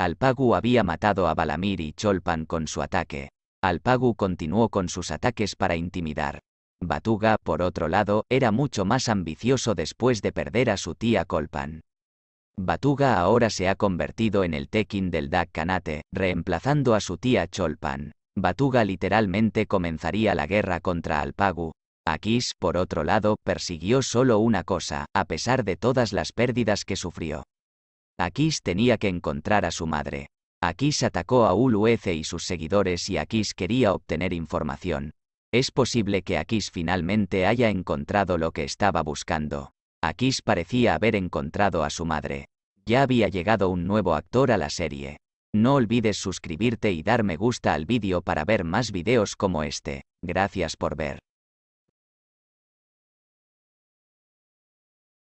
Alpagu había matado a Balamir y Cholpan con su ataque. Alpagu continuó con sus ataques para intimidar. Batuga, por otro lado, era mucho más ambicioso después de perder a su tía Colpan. Batuga ahora se ha convertido en el Tekin del Dak Kanate, reemplazando a su tía Cholpan. Batuga literalmente comenzaría la guerra contra Alpagu. Akis, por otro lado, persiguió solo una cosa, a pesar de todas las pérdidas que sufrió. Akis tenía que encontrar a su madre. Aquís atacó a Uluece y sus seguidores y Aquís quería obtener información. Es posible que Aquís finalmente haya encontrado lo que estaba buscando. Aquís parecía haber encontrado a su madre. Ya había llegado un nuevo actor a la serie. No olvides suscribirte y dar me gusta al vídeo para ver más videos como este. Gracias por ver.